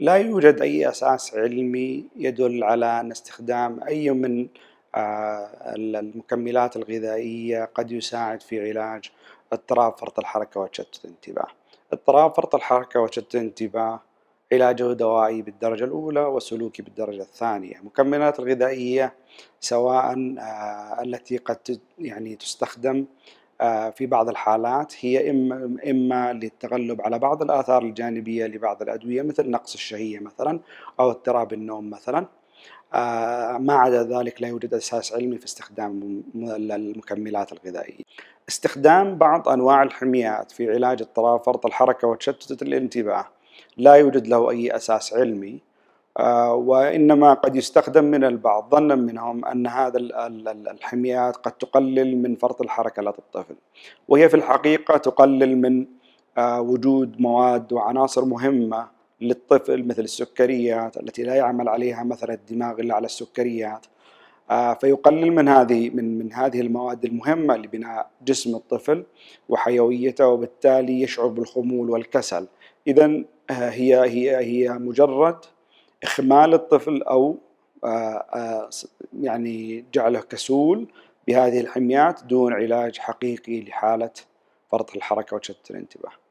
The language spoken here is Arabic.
لا يوجد أي أساس علمي يدل على أن استخدام أي من آه، المكملات الغذائية قد يساعد في علاج اضطراب فرط الحركة وتشتت الانتباه اضطراب فرط الحركة وتشتت الانتباه علاجه دوائي بالدرجة الأولى وسلوكي بالدرجة الثانية المكملات الغذائية سواء آه، التي قد يعني تستخدم آه، في بعض الحالات هي إما, إما للتغلب على بعض الآثار الجانبية لبعض الأدوية مثل نقص الشهية مثلا أو اضطراب النوم مثلا آه، ما عدا ذلك لا يوجد أساس علمي في استخدام المكملات الغذائية استخدام بعض أنواع الحميات في علاج اضطراب فرط الحركة وتشتت الانتباه لا يوجد له أي أساس علمي آه، وإنما قد يستخدم من البعض ظنا منهم أن هذا الحميات قد تقلل من فرط الحركة لدى الطفل وهي في الحقيقة تقلل من آه، وجود مواد وعناصر مهمة للطفل مثل السكريات التي لا يعمل عليها مثلا الدماغ إلا على السكريات آه، فيقلل من هذه من من هذه المواد المهمه لبناء جسم الطفل وحيويته وبالتالي يشعر بالخمول والكسل اذا هي هي هي مجرد إخمال الطفل أو آه، آه، يعني جعله كسول بهذه الحميات دون علاج حقيقي لحالة فرط الحركة وتشتت الانتباه